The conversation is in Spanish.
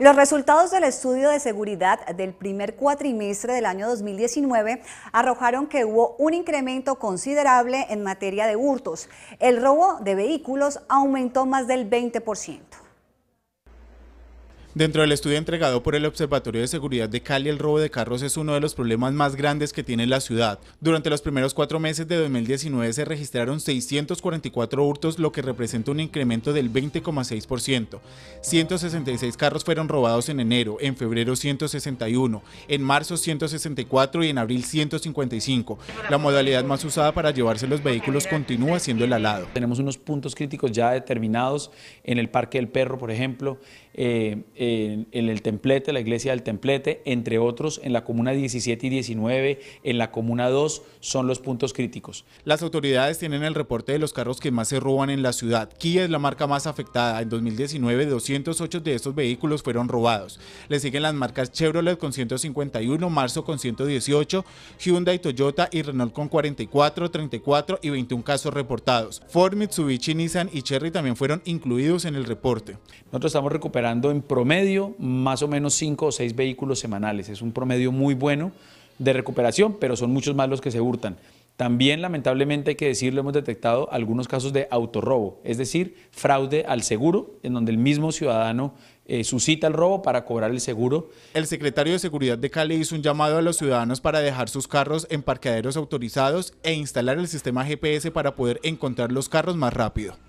Los resultados del estudio de seguridad del primer cuatrimestre del año 2019 arrojaron que hubo un incremento considerable en materia de hurtos. El robo de vehículos aumentó más del 20%. Dentro del estudio entregado por el Observatorio de Seguridad de Cali, el robo de carros es uno de los problemas más grandes que tiene la ciudad. Durante los primeros cuatro meses de 2019 se registraron 644 hurtos, lo que representa un incremento del 20,6%. 166 carros fueron robados en enero, en febrero 161, en marzo 164 y en abril 155. La modalidad más usada para llevarse los vehículos continúa siendo el alado. Tenemos unos puntos críticos ya determinados en el Parque del Perro, por ejemplo. Eh, en, el Templete, la iglesia del Templete, entre otros, en la comuna 17 y 19, en la comuna 2, son los puntos críticos. Las autoridades tienen el reporte de los carros que más se roban en la ciudad. Kia es la marca más afectada. En 2019, 208 de estos vehículos fueron robados. Le siguen las marcas Chevrolet con 151, Marzo con 118, Hyundai, Toyota y Renault con 44, 34 y 21 casos reportados. Ford, Mitsubishi, Nissan y Cherry también fueron incluidos en el reporte. Nosotros estamos recuperando en promedio promedio más o menos 5 o 6 vehículos semanales. Es un promedio muy bueno de recuperación, pero son muchos más los que se hurtan. También, lamentablemente, hay que decirlo, hemos detectado algunos casos de autorrobo, es decir, fraude al seguro, en donde el mismo ciudadano eh, suscita el robo para cobrar el seguro. El secretario de Seguridad de Cali hizo un llamado a los ciudadanos para dejar sus carros en parqueaderos autorizados e instalar el sistema GPS para poder encontrar los carros más rápido.